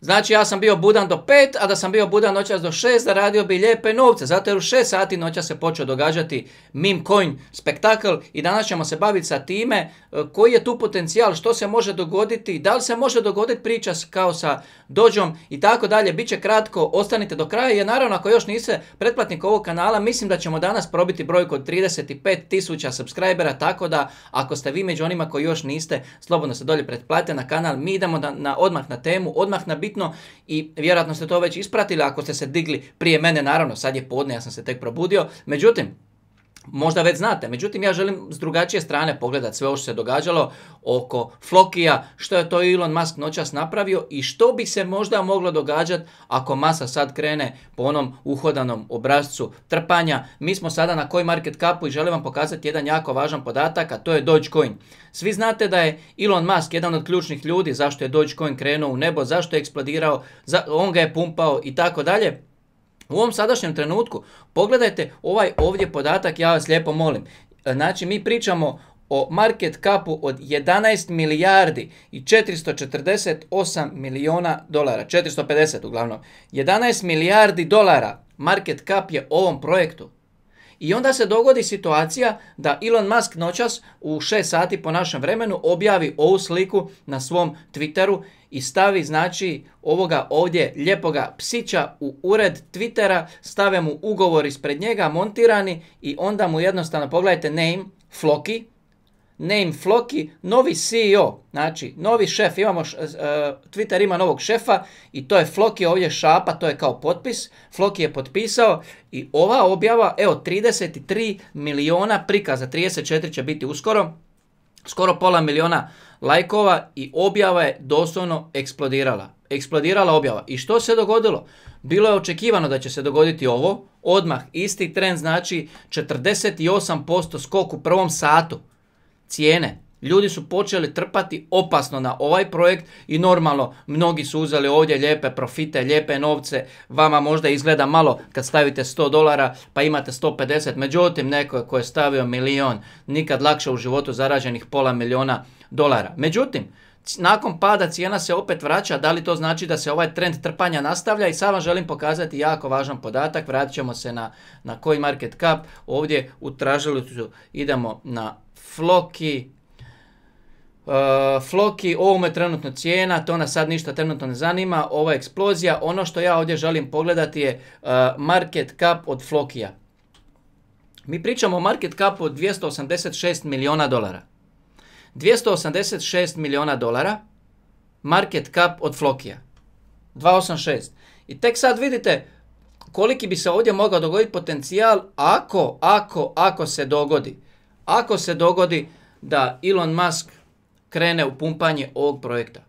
Znači ja sam bio budan do 5, a da sam bio budan noćas do 6, radio bi lijepe novce. Zato jer u 6 sati noća se počeo događati meme coin spektakl i danas ćemo se baviti sa time e, koji je tu potencijal, što se može dogoditi, da li se može dogoditi priča kao sa dođom i tako dalje. Biće kratko, ostanite do kraja jer naravno ako još niste pretplatnik ovog kanala, mislim da ćemo danas probiti broj kod 35.000 subscribera, tako da ako ste vi među onima koji još niste, slobodno se dolje pretplatite na kanal, mi idemo na, odmah na temu, odmah na bitno i vjerojatno ste to već ispratili ako ste se digli prije mene, naravno sad je podne, ja sam se tek probudio. Međutim, možda već znate. Međutim, ja želim s drugačije strane pogledati sve ovo što se događalo oko Flokija, što je to Elon Musk noćas napravio i što bi se možda moglo događati ako masa sad krene po onom uhodanom obrazcu trpanja. Mi smo sada na koji market kapu i želim vam pokazati jedan jako važan podatak, a to je Dogecoin. Svi znate da je Elon Musk jedan od ključnih ljudi zašto je Dogecoin krenuo u nebo, zašto je eksplodirao, on ga je pumpao i tako dalje. U ovom sadašnjem trenutku, pogledajte ovaj ovdje podatak, ja vas lijepo molim. E, znači, mi pričamo o market capu od 11 milijardi i 448 miliona dolara, 450 uglavnom. 11 milijardi dolara market cap je ovom projektu. I onda se dogodi situacija da Elon Musk noćas u 6 sati po našem vremenu objavi ovu sliku na svom Twitteru i stavi znači ovoga ovdje lijepoga psića u ured Twittera, stave mu ugovor ispred njega montirani i onda mu jednostavno pogledajte name Floki, name Floki, novi CEO, znači novi šef, imamo, uh, Twitter ima novog šefa i to je Floki ovdje šapa, to je kao potpis, Floki je potpisao i ova objava, evo 33 miliona prikaza, 34 će biti uskoro, skoro pola miliona lajkova i objava je doslovno eksplodirala. Eksplodirala objava. I što se dogodilo? Bilo je očekivano da će se dogoditi ovo, odmah isti trend znači 48% skok u prvom satu cijene Ljudi su počeli trpati opasno na ovaj projekt i normalno mnogi su uzeli ovdje lijepe profite, lijepe novce, vama možda izgleda malo kad stavite 100 dolara pa imate 150, međutim neko ko je stavio milion, nikad lakše u životu zarađenih pola miliona dolara. Međutim, nakon pada cijena se opet vraća, da li to znači da se ovaj trend trpanja nastavlja i sad vam želim pokazati jako važan podatak, vratit ćemo se na, na CoinMarketCap, ovdje u tražilicu idemo na Floki, Eh, Floki, ovo je trenutno cijena, to nas sad ništa trenutno ne zanima, ova eksplozija. Ono što ja ovdje želim pogledati je eh, market cap od Flokija. Mi pričamo o market capu od 286 milijuna dolara. 286 milijuna dolara market cap od Flokija. 286. I tek sad vidite koliki bi se ovdje mogao dogoditi potencijal ako, ako, ako se dogodi. Ako se dogodi da Elon Musk krene u pumpanje ovog projekta.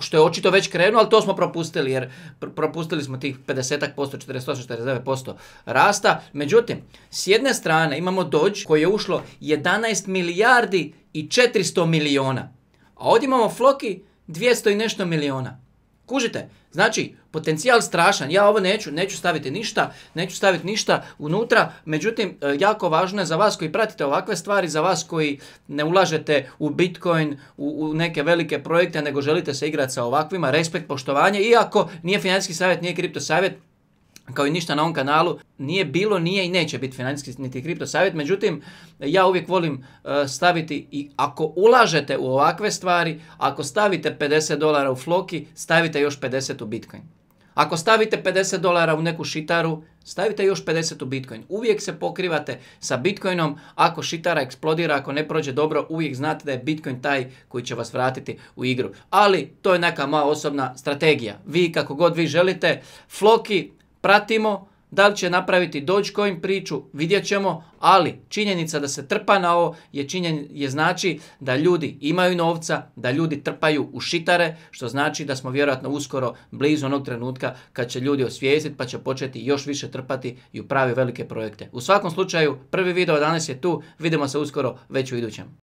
Što je očito već krenuo, ali to smo propustili jer propustili smo tih 50%, 48, 49% rasta. Međutim, s jedne strane imamo Dodge koje je ušlo 11 milijardi i 400 miliona. A ovdje imamo Floki 200 i nešto miliona. Kužite? Znači, potencijal strašan. Ja ovo neću, neću staviti ništa, neću staviti ništa unutra. Međutim, e, jako važno je za vas koji pratite ovakve stvari, za vas koji ne ulažete u Bitcoin, u, u neke velike projekte, nego želite se igrati sa ovakvima. Respekt, poštovanje. Iako nije financijski savjet, nije kripto savjet, kao i ništa na ovom kanalu, nije bilo, nije i neće biti financijski niti kripto savjet. Međutim, ja uvijek volim e, staviti i ako ulažete u ovakve stvari, ako stavite 50 dolara u floki, stavite još 50 u bitcoin. Ako stavite 50 dolara u neku šitaru, stavite još 50 u Bitcoin. Uvijek se pokrivate sa Bitcoinom. Ako šitara eksplodira, ako ne prođe dobro, uvijek znate da je Bitcoin taj koji će vas vratiti u igru. Ali to je neka moja osobna strategija. Vi kako god vi želite, floki pratimo, da li će napraviti kojim priču, vidjet ćemo, ali činjenica da se trpa na ovo je, činjen, je znači da ljudi imaju novca, da ljudi trpaju u šitare, što znači da smo vjerojatno uskoro blizu onog trenutka kad će ljudi osvijestiti pa će početi još više trpati i u pravi velike projekte. U svakom slučaju, prvi video danas je tu, vidimo se uskoro već u idućem.